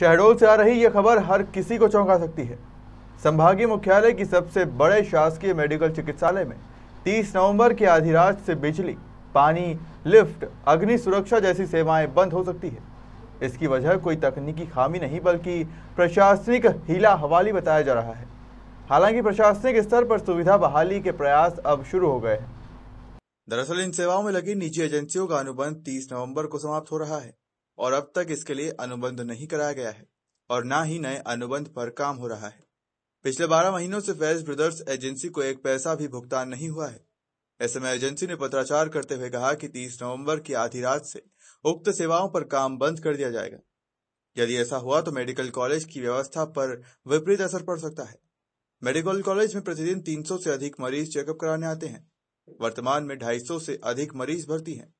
शहडोल से आ रही यह खबर हर किसी को चौंका सकती है संभागीय मुख्यालय की सबसे बड़े शासकीय मेडिकल चिकित्सालय में 30 नवंबर की आधी रात से बिजली पानी लिफ्ट अग्नि सुरक्षा जैसी सेवाएं बंद हो सकती है इसकी वजह कोई तकनीकी खामी नहीं बल्कि प्रशासनिक हीला हवाली बताया जा रहा है हालांकि प्रशासनिक स्तर पर सुविधा बहाली के प्रयास अब शुरू हो गए हैं दरअसल इन सेवाओं में लगी निजी एजेंसियों का अनुबंध 30 नवंबर को समाप्त हो रहा है और अब तक इसके लिए अनुबंध नहीं कराया गया है और न ही नए अनुबंध पर काम हो रहा है पिछले बारह महीनों से फैज ब्रदर्स एजेंसी को एक पैसा भी भुगतान नहीं हुआ है ऐसे में एजेंसी ने पत्राचार करते हुए कहा कि 30 नवंबर की आधी रात से उक्त सेवाओं पर काम बंद कर दिया जाएगा यदि ऐसा हुआ तो मेडिकल कॉलेज की व्यवस्था पर विपरीत असर पड़ सकता है मेडिकल कॉलेज में प्रतिदिन 300 से अधिक मरीज चेकअप कराने आते हैं वर्तमान में 250 से अधिक मरीज भर्ती हैं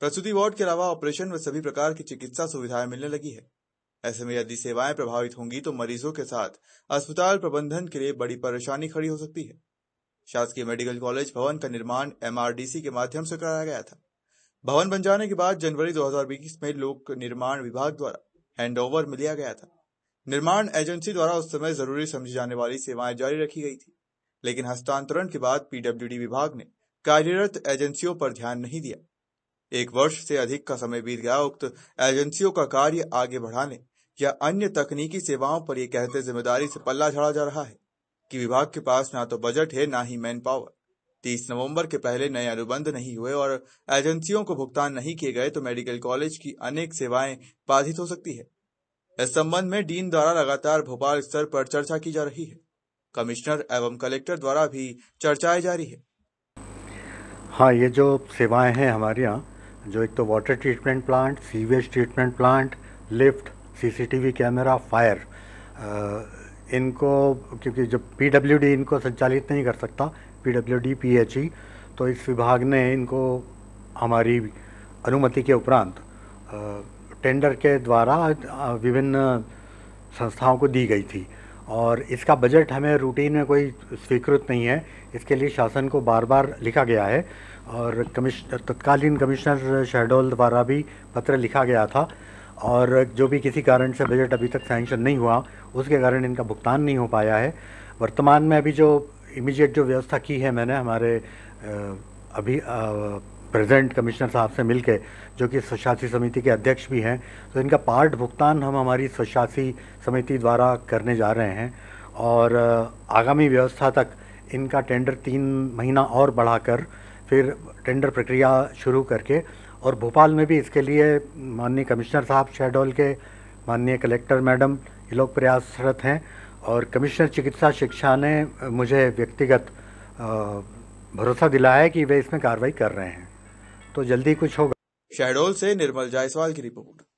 प्रसूति वार्ड के अलावा ऑपरेशन व सभी प्रकार की चिकित्सा सुविधाएं मिलने लगी है ऐसे में यदि सेवाएं प्रभावित होंगी तो मरीजों के साथ अस्पताल प्रबंधन के लिए बड़ी परेशानी खड़ी हो सकती है शासकीय मेडिकल कॉलेज भवन का निर्माण एमआरडीसी के माध्यम से कराया गया था भवन बन जाने के बाद जनवरी 2020 में लोक निर्माण विभाग द्वारा हैंडओवर में लिया गया था निर्माण एजेंसी द्वारा उस समय जरूरी समझी जाने वाली सेवाएं जारी रखी गई थी लेकिन हस्तांतरण के बाद पीडब्ल्यूडी विभाग ने कार्यरत एजेंसियों पर ध्यान नहीं दिया एक वर्ष से अधिक का समय बीत गया उक्त एजेंसियों का कार्य आगे बढ़ाने या अन्य तकनीकी सेवाओं पर ये कहते जिम्मेदारी से पल्ला झाड़ा जा रहा है कि विभाग के पास ना तो बजट है ना ही मैन पावर तीस नवंबर के पहले नए अनुबंध नहीं हुए और एजेंसियों को भुगतान नहीं किए गए तो मेडिकल कॉलेज की अनेक सेवाएं बाधित हो सकती है इस संबंध में डीन द्वारा लगातार भोपाल स्तर पर चर्चा की जा रही है कमिश्नर एवं कलेक्टर द्वारा भी चर्चाएं जारी है हाँ ये जो सेवाएं हैं हमारे यहाँ जो एक तो water treatment plant sewage treatment plant lift CCTV camera fire इनको क्योंकि जब पीडब्ल्यूडी इनको संचालित नहीं कर सकता पीडब्ल्यूडी पीएचई e, तो इस विभाग ने इनको हमारी अनुमति के उपरांत टेंडर uh, के द्वारा uh, विभिन्न संस्थाओं को दी गई थी और इसका बजट हमें रूटीन में कोई स्वीकृत नहीं है इसके लिए शासन को बार बार लिखा गया है और कमिश तत्कालीन कमिश्नर शहडोल द्वारा भी पत्र लिखा गया था और जो भी किसी कारण से बजट अभी तक सैंक्शन नहीं हुआ उसके कारण इनका भुगतान नहीं हो पाया है वर्तमान में अभी जो इमीडिएट जो व्यवस्था की है मैंने हमारे अभी प्रेजेंट कमिश्नर साहब से मिल जो कि स्वशासी समिति के अध्यक्ष भी हैं तो इनका पार्ट भुगतान हम हमारी स्वशासी समिति द्वारा करने जा रहे हैं और आगामी व्यवस्था तक इनका टेंडर तीन महीना और बढ़ाकर फिर टेंडर प्रक्रिया शुरू करके और भोपाल में भी इसके लिए माननीय कमिश्नर साहब शहडोल के माननीय कलेक्टर मैडम ये लोग प्रयासरत हैं और कमिश्नर चिकित्सा शिक्षा ने मुझे व्यक्तिगत भरोसा दिलाया है कि वे इसमें कार्रवाई कर रहे हैं तो जल्दी कुछ होगा शहडोल से निर्मल जायसवाल की रिपोर्ट